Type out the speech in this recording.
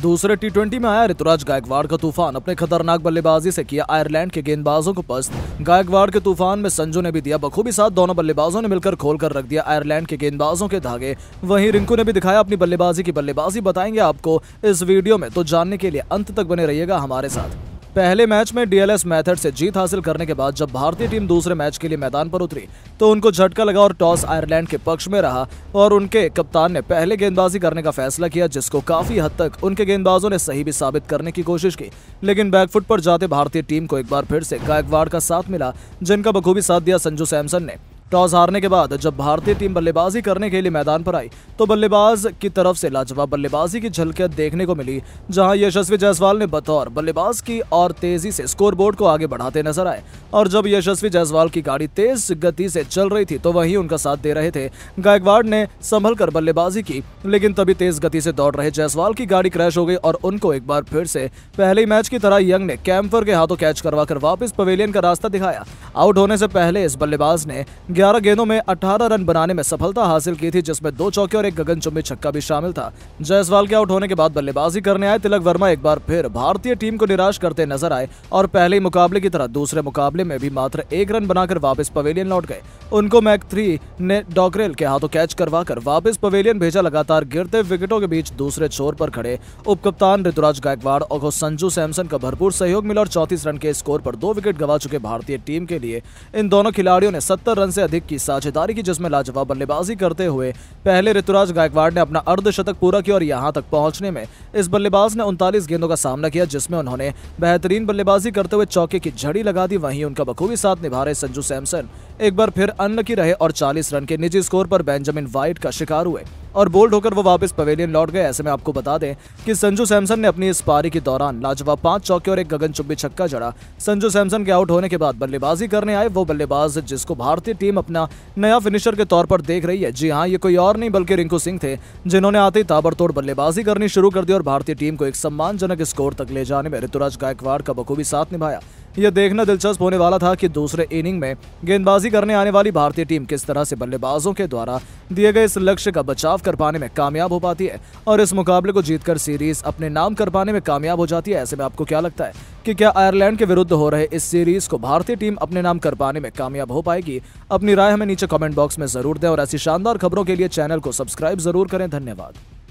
दूसरे टी में आया ऋतुराज गायकवाड़ का तूफान अपने खतरनाक बल्लेबाजी से किया आयरलैंड के गेंदबाजों को पस्त गायकवाड़ के तूफान में संजू ने भी दिया बखूबी साथ दोनों बल्लेबाजों ने मिलकर खोल कर रख दिया आयरलैंड के गेंदबाजों के धागे वहीं रिंकू ने भी दिखाया अपनी बल्लेबाजी की बल्लेबाजी बताएंगे आपको इस वीडियो में तो जानने के लिए अंत तक बने रहिएगा हमारे साथ पहले मैच में डीएलएस मेथड से जीत हासिल करने के बाद जब भारतीय टीम दूसरे मैच के लिए मैदान पर उतरी तो उनको झटका लगा और टॉस आयरलैंड के पक्ष में रहा और उनके कप्तान ने पहले गेंदबाजी करने का फैसला किया जिसको काफी हद तक उनके गेंदबाजों ने सही भी साबित करने की कोशिश की लेकिन बैकफुट पर जाते भारतीय टीम को एक बार फिर से गायकवाड़ का साथ मिला जिनका बखूबी साथ दिया संजू सैमसन ने टॉस हारने के बाद जब भारतीय टीम बल्लेबाजी करने के लिए मैदान पर आई तो बल्लेबाज की तरफ से लाजवाब बल्लेबाजी की झलकियां देखने को मिली जहां यशस्वी जायसवाल ने बतौर बल्लेबाज की और तेजी से स्कोरबोर्ड को आगे बढ़ाते नजर आए और जब यशस्वी जायसवाल की गाड़ी तेज गति से चल रही थी तो वहीं उनका साथ दे रहे थे गायकवाड़ ने संभल कर बल्लेबाजी की लेकिन तभी तेज गति से दौड़ रहे जायसवाल की गाड़ी क्रैश हो गई और उनको एक बार फिर से पहले मैच की तरह यंग ने कैंपर के हाथों कैच करवाकर वापस पवेलियन का रास्ता दिखाया आउट होने से पहले इस बल्लेबाज ने 11 गेंदों में 18 रन बनाने में सफलता हासिल की थी जिसमें दो चौके और एक गगनचुंबी छक्का भी शामिल था जयसवाल के आउट होने के बाद बल्लेबाजी करने आए तिलक वर्मा एक बार फिर भारतीय टीम को निराश करते नजर आए और पहले मुकाबले की तरह दूसरे मुकाबले में भी मात्र एक रन बनाकर वापस पवेलियन लौट गए उनको मैक थ्री ने डॉकरेल के हाथों कैच करवाकर वापिस पवेलियन भेजा लगातार गिरते विकेटों के बीच दूसरे छोर पर खड़े उपकप्तान ऋतुराज गायकवाड़ और संजू सैमसन का भरपूर सहयोग मिला और चौतीस रन के स्कोर पर दो विकेट गवा चुके भारतीय टीम के लिए इन दोनों खिलाड़ियों ने सत्तर रन से अधिक की साझेदारी की जिसमें लाजवाब बल्लेबाजी करते हुए पहले ऋतुराज गायकवाड़ ने अपना अर्धशतक पूरा किया और यहां तक पहुंचने में इस बल्लेबाज ने उनतालीस गेंदों का सामना किया जिसमें उन्होंने बेहतरीन बल्लेबाजी करते हुए चौके की झड़ी लगा दी वहीं उनका बखूबी साथ निभा रहे संजू सैमसन एक बार फिर अन्न की रहे और 40 रन के निजी स्कोर पर बेंजामिन व्हाइट का शिकार हुए और बोल्ड होकर वो वापस पवेलियन लौट गए ऐसे में आपको बता दें कि संजू सैमसन ने अपनी इस पारी के दौरान लाजवाब पांच चौके और एक गगन चुब्बी छक्का जड़ा संजू सैमसन के आउट होने के बाद बल्लेबाजी करने आए वो बल्लेबाज जिसको भारतीय टीम अपना नया फिनिशर के तौर पर देख रही है जी हाँ ये कोई और नहीं बल्कि रिंकू सिंह थे जिन्होंने आते ही ताबड़तोड़ बल्लेबाजी करनी शुरू कर दी और भारतीय टीम को एक सम्मानजनक स्कोर तक ले जाने में ऋतुराज गायकवाड़ का बखूबी साथ निभाया यह देखना दिलचस्प होने वाला था कि दूसरे इनिंग में गेंदबाजी करने आने वाली भारतीय टीम किस तरह से बल्लेबाजों के द्वारा दिए गए इस लक्ष्य का बचाव कर पाने में कामयाब हो पाती है और इस मुकाबले को जीतकर सीरीज अपने नाम कर पाने में कामयाब हो जाती है ऐसे में आपको क्या लगता है कि क्या आयरलैंड के विरुद्ध हो रहे इस सीरीज को भारतीय टीम अपने नाम कर पाने में कामयाब हो पाएगी अपनी राय हमें नीचे कॉमेंट बॉक्स में जरूर दें और ऐसी शानदार खबरों के लिए चैनल को सब्सक्राइब जरूर करें धन्यवाद